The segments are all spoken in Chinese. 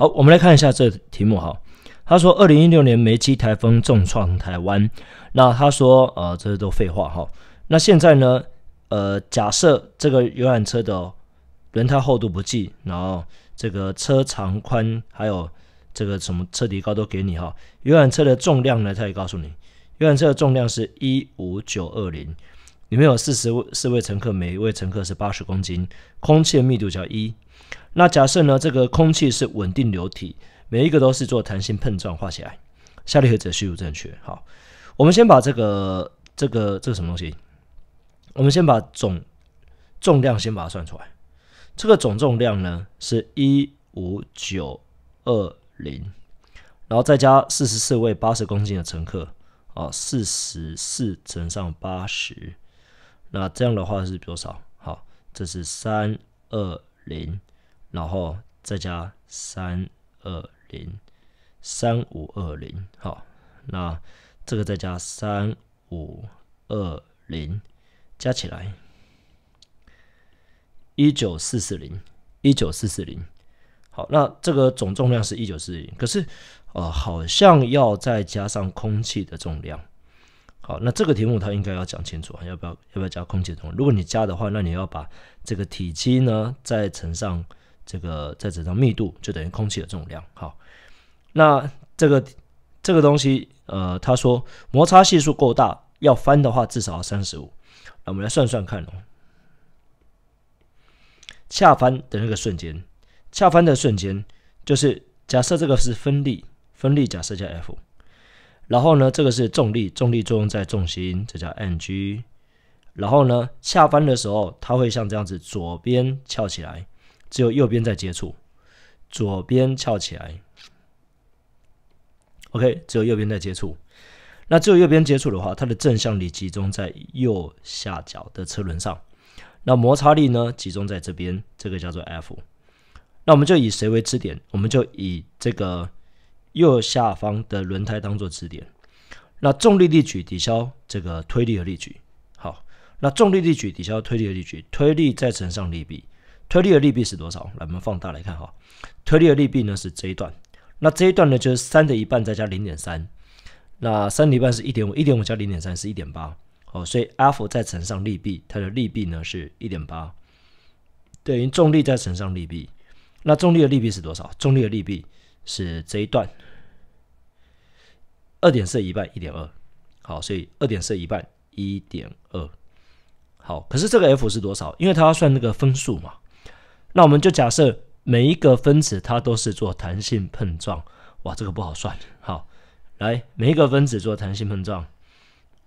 好，我们来看一下这题目哈。他说，二零一六年梅基台风重创台湾。那他说，呃，这些都废话哈。那现在呢，呃，假设这个游览车的轮胎厚度不计，然后这个车长宽还有这个什么车底高都给你哈。游览车的重量呢，他也告诉你，游览车的重量是一五九二零。里面有四十四位乘客，每一位乘客是八十公斤。空气密度叫一。那假设呢？这个空气是稳定流体，每一个都是做弹性碰撞。画起来，下列何者叙述正确？好，我们先把这个这个这个什么东西，我们先把总重量先把它算出来。这个总重量呢是一五九二零，然后再加四十四位八十公斤的乘客哦，四十四乘上八十，那这样的话是多少？好，这是三二零。然后再加三二零三五二零，好，那这个再加三五二零，加起来一九四四零一九四四零，好，那这个总重量是一九四零，可是呃，好像要再加上空气的重量。好，那这个题目它应该要讲清楚啊，要不要要不要加空气的重量？如果你加的话，那你要把这个体积呢再乘上。这个在纸上密度就等于空气的重量。好，那这个这个东西，呃，他说摩擦系数够大，要翻的话至少要三十五。那我们来算算看哦，恰翻的那个瞬间，恰翻的瞬间就是假设这个是分力，分力假设叫 F，然后呢这个是重力，重力作用在重心，这叫 mg。然后呢恰翻的时候，它会像这样子，左边翘起来。只有右边在接触，左边翘起来。OK，只有右边在接触。那只有右边接触的话，它的正向力集中在右下角的车轮上，那摩擦力呢，集中在这边，这个叫做 F。那我们就以谁为支点？我们就以这个右下方的轮胎当做支点。那重力力矩抵消这个推力的力矩。好，那重力力矩抵消推力的力矩，推力再乘上力臂。推力的力臂是多少？来，我们放大来看哈。推力的力臂呢是这一段，那这一段呢就是三的一半再加零点三，那三的一半是一点五，一点五加零点三是一点八。哦，所以 F 再乘上力臂，它的力臂呢是一点八，等于重力再乘上力臂。那重力的力臂是多少？重力的力臂是这一段，二点四一半一点二。好，所以二点四一半一点二。好，可是这个 F 是多少？因为它要算那个分数嘛。那我们就假设每一个分子它都是做弹性碰撞，哇，这个不好算。好，来，每一个分子做弹性碰撞，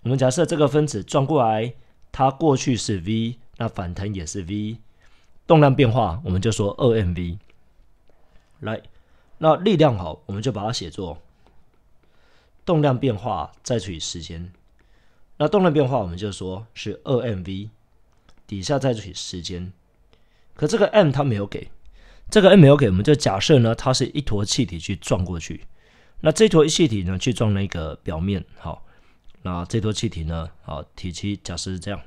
我们假设这个分子撞过来，它过去是 v，那反弹也是 v，动量变化我们就说二 mv。来，那力量好，我们就把它写作动量变化再除以时间。那动量变化我们就说是二 mv，底下再除以时间。可这个 m 它没有给，这个 m 没有给，我们就假设呢，它是一坨气体去撞过去。那这坨气体呢，去撞那个表面，好，那这坨气体呢，啊，体积假设是这样，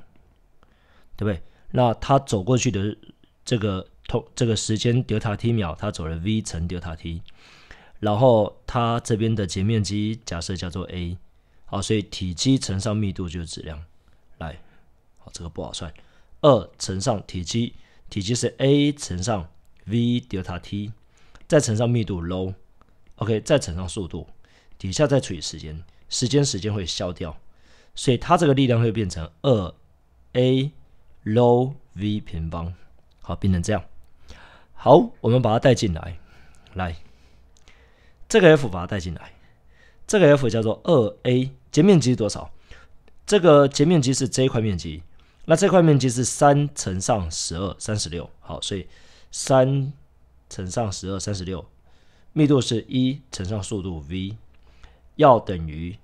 对不对？那它走过去的这个通这个时间 delta t 秒，它走了 v 乘 delta t，然后它这边的截面积假设叫做 a，好，所以体积乘上密度就是质量，来，好，这个不好算，二乘上体积。体积是 a 乘上 v delta t，再乘上密度 l o w o k 再乘上速度，底下再除以时间，时间时间会消掉，所以它这个力量会变成二 a l o w v 平方，好，变成这样。好，我们把它带进来，来，这个 F 把它带进来，这个 F 叫做二 a 截面积是多少？这个截面积是这一块面积。那这块面积是三乘上十二，三十六。好，所以三乘上十二，三十六。密度是一乘上速度 v，要等于，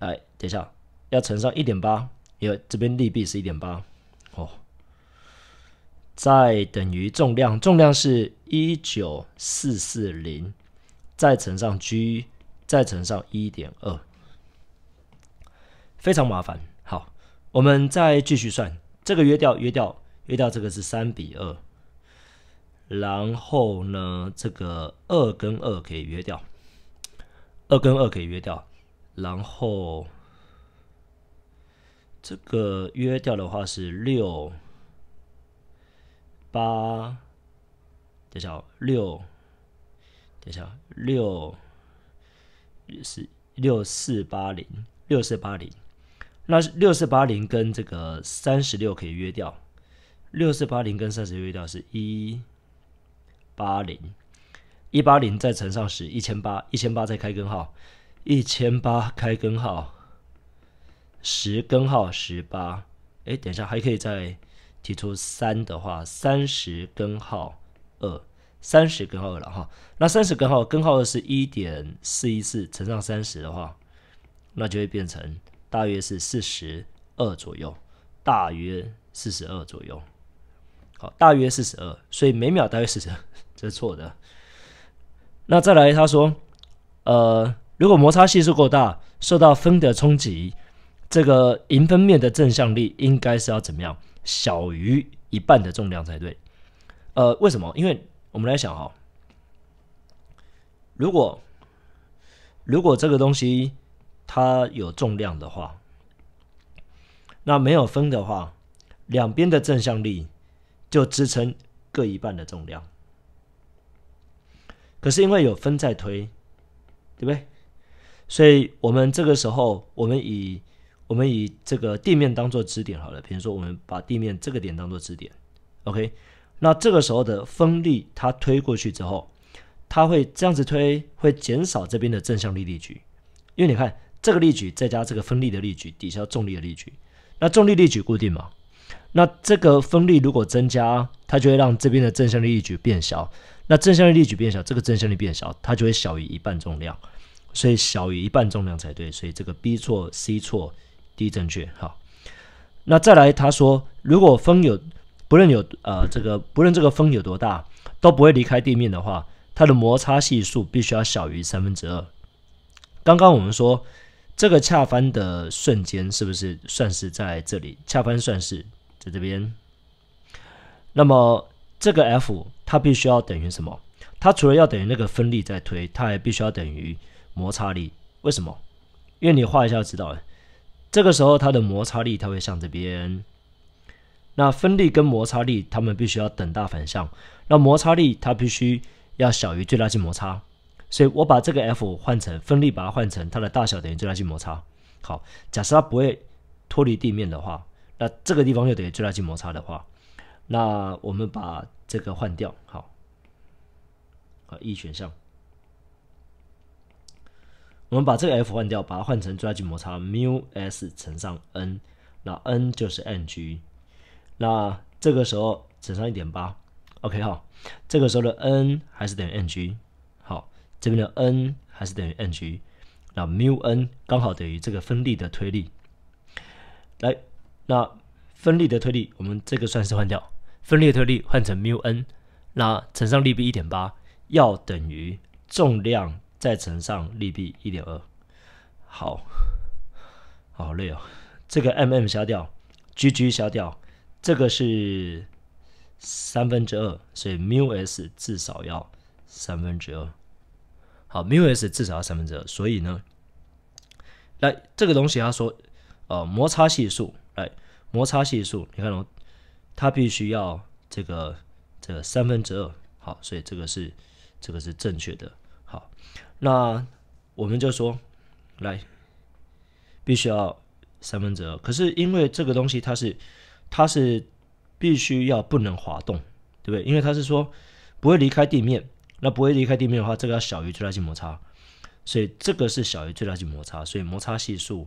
哎，等一下，要乘上一点八，因为这边利弊是一点八。哦，再等于重量，重量是一九四四零，再乘上 g，再乘上一点二，非常麻烦。我们再继续算，这个约掉，约掉，约掉，这个是三比二，然后呢，这个二跟二可以约掉，二跟二可以约掉，然后这个约掉的话是六八，等一下，六，等一下，六是六四八零，六四八零。那六四八零跟这个三十六可以约掉，六四八零跟三十六约掉是一八零，一八零再乘上十一千八，一千八再开根号，一千八开根号，十根号十八，哎，等一下还可以再提出三的话，三十根号二，三十根号二了哈，那三十根号根号二是一点四一四乘上三十的话，那就会变成。大约是四十二左右，大约四十二左右，好，大约四十二，所以每秒大约四十，这是错的。那再来，他说，呃，如果摩擦系数过大，受到风的冲击，这个迎风面的正向力应该是要怎么样？小于一半的重量才对。呃，为什么？因为我们来想哈，如果如果这个东西。它有重量的话，那没有风的话，两边的正向力就支撑各一半的重量。可是因为有风在推，对不对？所以我们这个时候，我们以我们以这个地面当做支点好了。比如说，我们把地面这个点当做支点，OK？那这个时候的风力它推过去之后，它会这样子推，会减少这边的正向力矩，因为你看。这个力矩再加这个风力的力矩，抵消重力的力矩。那重力力矩固定嘛？那这个风力如果增加，它就会让这边的正向力矩变小。那正向力矩变小，这个正向力变小，它就会小于一半重量。所以小于一半重量才对。所以这个 B 错，C 错，D 正确。好，那再来，他说如果风有，不论有呃这个不论这个风有多大都不会离开地面的话，它的摩擦系数必须要小于三分之二。刚刚我们说。这个恰翻的瞬间是不是算是在这里？恰翻算是在这边。那么这个 F 它必须要等于什么？它除了要等于那个分力在推，它还必须要等于摩擦力。为什么？因为你画一下就知道，了。这个时候它的摩擦力它会向这边。那分力跟摩擦力，它们必须要等大反向。那摩擦力它必须要小于最大静摩擦。所以我把这个 F 换成分力，把它换成它的大小等于最大静摩擦。好，假设它不会脱离地面的话，那这个地方就等于最大静摩擦的话，那我们把这个换掉。好，好 E 选项，我们把这个 F 换掉，把它换成最大静摩擦 mu s 乘上 N，那 N 就是 N G，那这个时候乘上一点八，OK 哈，这个时候的 N 还是等于 N G。这边的 N 还是等于 n g 那 muN 刚好等于这个分力的推力。来，那分力的推力，我们这个算是换掉，分力推力换成 muN，那乘上力臂一点八，要等于重量再乘上力臂一点二。好好累哦，这个 mm 消掉，gg 消掉，这个是三分之二，所以 muS 至少要三分之二。好，缪 S 至少要三分之二，所以呢，来这个东西，他说，呃，摩擦系数，来摩擦系数，你看哦，它必须要这个这个三分之二，好，所以这个是这个是正确的，好，那我们就说来必须要三分之二，可是因为这个东西它是它是必须要不能滑动，对不对？因为它是说不会离开地面。那不会离开地面的话，这个要小于最大静摩擦，所以这个是小于最大静摩擦，所以摩擦系数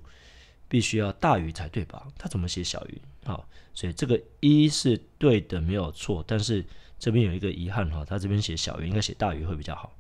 必须要大于才对吧？他怎么写小于？好，所以这个一是对的，没有错。但是这边有一个遗憾哈，他这边写小于，应该写大于会比较好。